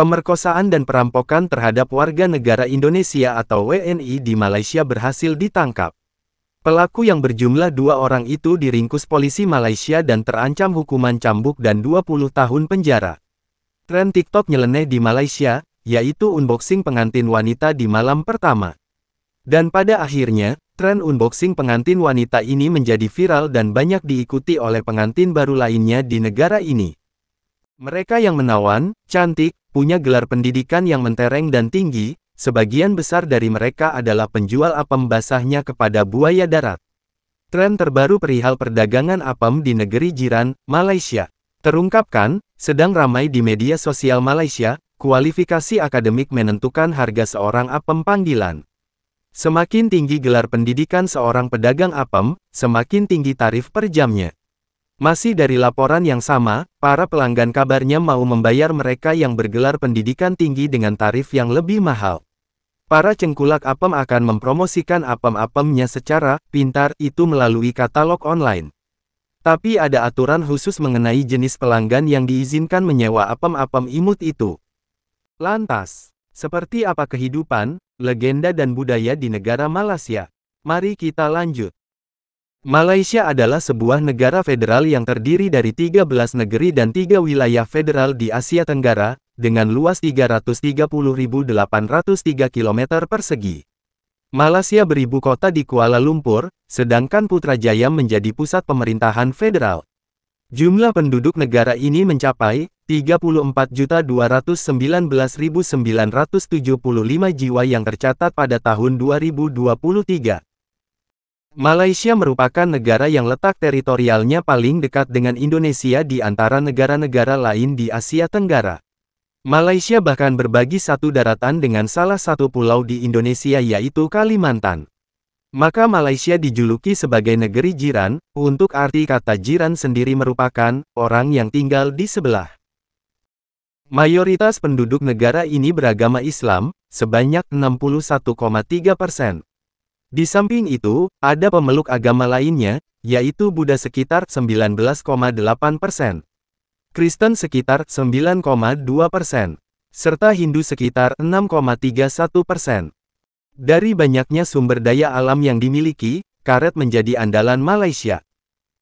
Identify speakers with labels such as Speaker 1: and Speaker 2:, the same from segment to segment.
Speaker 1: Pemerkosaan dan perampokan terhadap warga negara Indonesia atau WNI di Malaysia berhasil ditangkap. Pelaku yang berjumlah dua orang itu diringkus polisi Malaysia dan terancam hukuman cambuk dan 20 tahun penjara. Tren TikTok nyeleneh di Malaysia, yaitu unboxing pengantin wanita di malam pertama. Dan pada akhirnya, tren unboxing pengantin wanita ini menjadi viral dan banyak diikuti oleh pengantin baru lainnya di negara ini. Mereka yang menawan, cantik, punya gelar pendidikan yang mentereng dan tinggi, sebagian besar dari mereka adalah penjual apem basahnya kepada buaya darat. Tren terbaru perihal perdagangan apem di negeri jiran, Malaysia. Terungkapkan, sedang ramai di media sosial Malaysia, kualifikasi akademik menentukan harga seorang apem panggilan. Semakin tinggi gelar pendidikan seorang pedagang apem, semakin tinggi tarif per jamnya. Masih dari laporan yang sama, para pelanggan kabarnya mau membayar mereka yang bergelar pendidikan tinggi dengan tarif yang lebih mahal. Para cengkulak apem akan mempromosikan apem-apemnya secara pintar itu melalui katalog online. Tapi ada aturan khusus mengenai jenis pelanggan yang diizinkan menyewa apem-apem imut itu. Lantas, seperti apa kehidupan, legenda dan budaya di negara Malaysia? Mari kita lanjut. Malaysia adalah sebuah negara federal yang terdiri dari 13 negeri dan 3 wilayah federal di Asia Tenggara, dengan luas 330.803 km persegi. Malaysia beribu kota di Kuala Lumpur, sedangkan Putrajaya menjadi pusat pemerintahan federal. Jumlah penduduk negara ini mencapai 34.219.975 jiwa yang tercatat pada tahun 2023. Malaysia merupakan negara yang letak teritorialnya paling dekat dengan Indonesia di antara negara-negara lain di Asia Tenggara. Malaysia bahkan berbagi satu daratan dengan salah satu pulau di Indonesia yaitu Kalimantan. Maka Malaysia dijuluki sebagai negeri jiran, untuk arti kata jiran sendiri merupakan orang yang tinggal di sebelah. Mayoritas penduduk negara ini beragama Islam, sebanyak 61,3 persen. Di samping itu, ada pemeluk agama lainnya, yaitu Buddha sekitar 19,8 persen, Kristen sekitar 9,2 persen, serta Hindu sekitar 6,31 persen. Dari banyaknya sumber daya alam yang dimiliki, karet menjadi andalan Malaysia.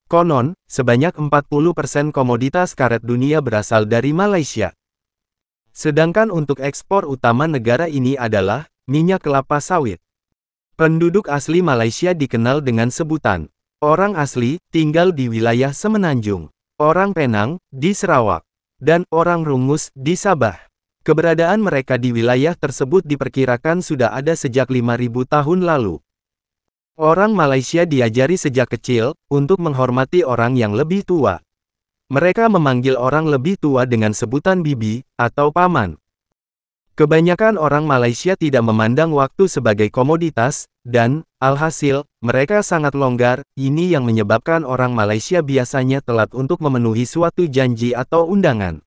Speaker 1: Konon, sebanyak 40% persen komoditas karet dunia berasal dari Malaysia. Sedangkan untuk ekspor utama negara ini adalah minyak kelapa sawit. Penduduk asli Malaysia dikenal dengan sebutan orang asli tinggal di wilayah Semenanjung, orang Penang di Sarawak, dan orang Rungus di Sabah. Keberadaan mereka di wilayah tersebut diperkirakan sudah ada sejak 5000 tahun lalu. Orang Malaysia diajari sejak kecil untuk menghormati orang yang lebih tua. Mereka memanggil orang lebih tua dengan sebutan bibi atau paman. Kebanyakan orang Malaysia tidak memandang waktu sebagai komoditas, dan, alhasil, mereka sangat longgar, ini yang menyebabkan orang Malaysia biasanya telat untuk memenuhi suatu janji atau undangan.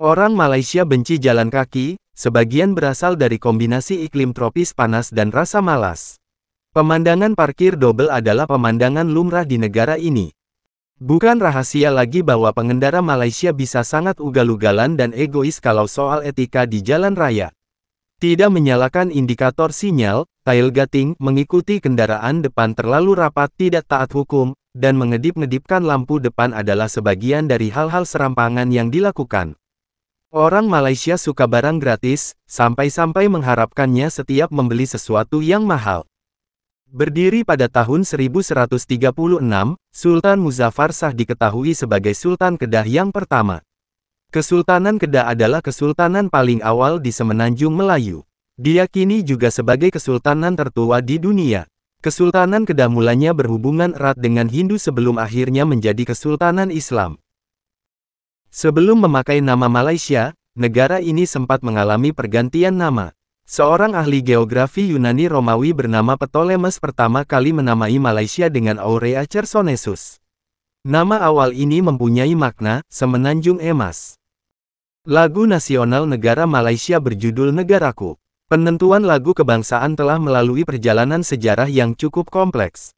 Speaker 1: Orang Malaysia benci jalan kaki, sebagian berasal dari kombinasi iklim tropis panas dan rasa malas. Pemandangan parkir dobel adalah pemandangan lumrah di negara ini, Bukan rahasia lagi bahwa pengendara Malaysia bisa sangat ugal-ugalan dan egois kalau soal etika di jalan raya. Tidak menyalakan indikator sinyal, tailgating, mengikuti kendaraan depan terlalu rapat tidak taat hukum, dan mengedip-ngedipkan lampu depan adalah sebagian dari hal-hal serampangan yang dilakukan. Orang Malaysia suka barang gratis, sampai-sampai mengharapkannya setiap membeli sesuatu yang mahal. Berdiri pada tahun 1136, Sultan Muzaffar Shah diketahui sebagai Sultan Kedah yang pertama. Kesultanan Kedah adalah kesultanan paling awal di semenanjung Melayu. Diyakini juga sebagai kesultanan tertua di dunia. Kesultanan Kedah mulanya berhubungan erat dengan Hindu sebelum akhirnya menjadi kesultanan Islam. Sebelum memakai nama Malaysia, negara ini sempat mengalami pergantian nama. Seorang ahli geografi Yunani Romawi bernama Ptolemus pertama kali menamai Malaysia dengan Aurea Chersonesus. Nama awal ini mempunyai makna, Semenanjung Emas. Lagu nasional negara Malaysia berjudul Negaraku. Penentuan lagu kebangsaan telah melalui perjalanan sejarah yang cukup kompleks.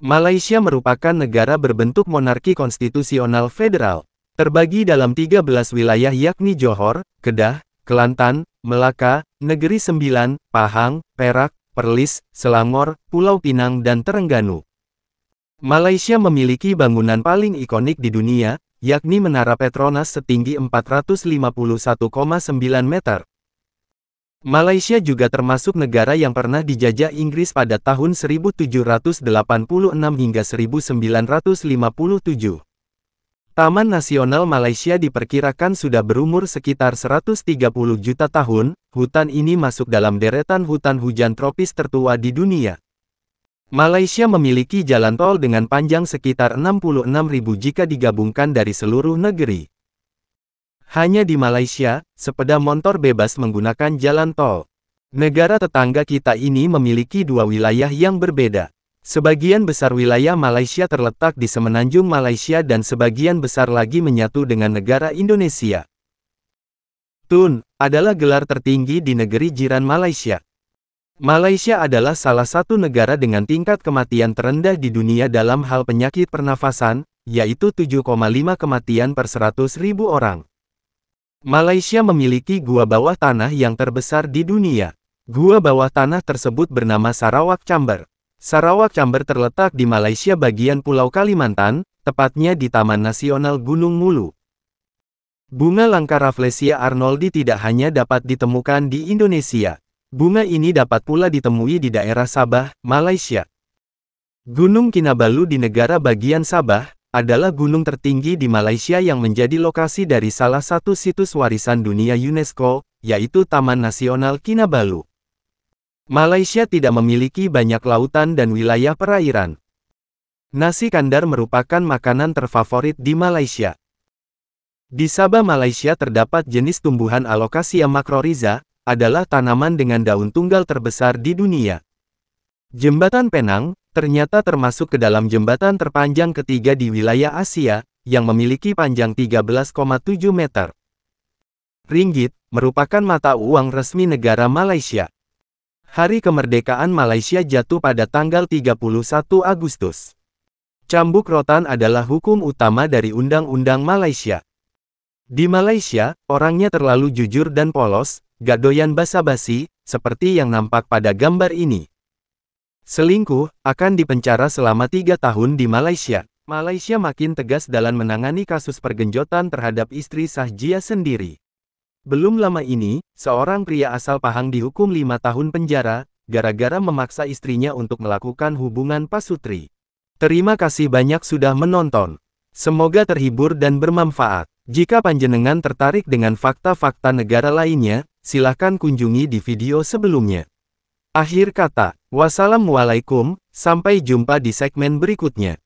Speaker 1: Malaysia merupakan negara berbentuk monarki konstitusional federal, terbagi dalam 13 wilayah yakni Johor, Kedah, Kelantan, Melaka, Negeri Sembilan, Pahang, Perak, Perlis, Selangor, Pulau Pinang dan Terengganu. Malaysia memiliki bangunan paling ikonik di dunia, yakni Menara Petronas setinggi 451,9 meter. Malaysia juga termasuk negara yang pernah dijajah Inggris pada tahun 1786 hingga 1957. Taman Nasional Malaysia diperkirakan sudah berumur sekitar 130 juta tahun, hutan ini masuk dalam deretan hutan hujan tropis tertua di dunia. Malaysia memiliki jalan tol dengan panjang sekitar 66 ribu jika digabungkan dari seluruh negeri. Hanya di Malaysia, sepeda motor bebas menggunakan jalan tol. Negara tetangga kita ini memiliki dua wilayah yang berbeda. Sebagian besar wilayah Malaysia terletak di semenanjung Malaysia dan sebagian besar lagi menyatu dengan negara Indonesia. Tun adalah gelar tertinggi di negeri jiran Malaysia. Malaysia adalah salah satu negara dengan tingkat kematian terendah di dunia dalam hal penyakit pernafasan, yaitu 7,5 kematian per 100 ribu orang. Malaysia memiliki gua bawah tanah yang terbesar di dunia. Gua bawah tanah tersebut bernama Sarawak Chamber. Sarawak Chamber terletak di Malaysia bagian Pulau Kalimantan, tepatnya di Taman Nasional Gunung Mulu. Bunga langka Rafflesia arnoldi tidak hanya dapat ditemukan di Indonesia. Bunga ini dapat pula ditemui di daerah Sabah, Malaysia. Gunung Kinabalu di negara bagian Sabah, adalah gunung tertinggi di Malaysia yang menjadi lokasi dari salah satu situs warisan dunia UNESCO, yaitu Taman Nasional Kinabalu. Malaysia tidak memiliki banyak lautan dan wilayah perairan. Nasi kandar merupakan makanan terfavorit di Malaysia. Di Sabah Malaysia terdapat jenis tumbuhan alokasia makroriza, adalah tanaman dengan daun tunggal terbesar di dunia. Jembatan Penang, ternyata termasuk ke dalam jembatan terpanjang ketiga di wilayah Asia, yang memiliki panjang 13,7 meter. Ringgit, merupakan mata uang resmi negara Malaysia. Hari kemerdekaan Malaysia jatuh pada tanggal 31 Agustus. Cambuk rotan adalah hukum utama dari Undang-Undang Malaysia. Di Malaysia, orangnya terlalu jujur dan polos, gak doyan basa-basi, seperti yang nampak pada gambar ini. Selingkuh, akan dipenjara selama tiga tahun di Malaysia. Malaysia makin tegas dalam menangani kasus pergenjotan terhadap istri Sahjia sendiri. Belum lama ini, seorang pria asal Pahang dihukum lima tahun penjara, gara-gara memaksa istrinya untuk melakukan hubungan pasutri. Terima kasih banyak sudah menonton. Semoga terhibur dan bermanfaat. Jika panjenengan tertarik dengan fakta-fakta negara lainnya, silahkan kunjungi di video sebelumnya. Akhir kata, wassalamualaikum, sampai jumpa di segmen berikutnya.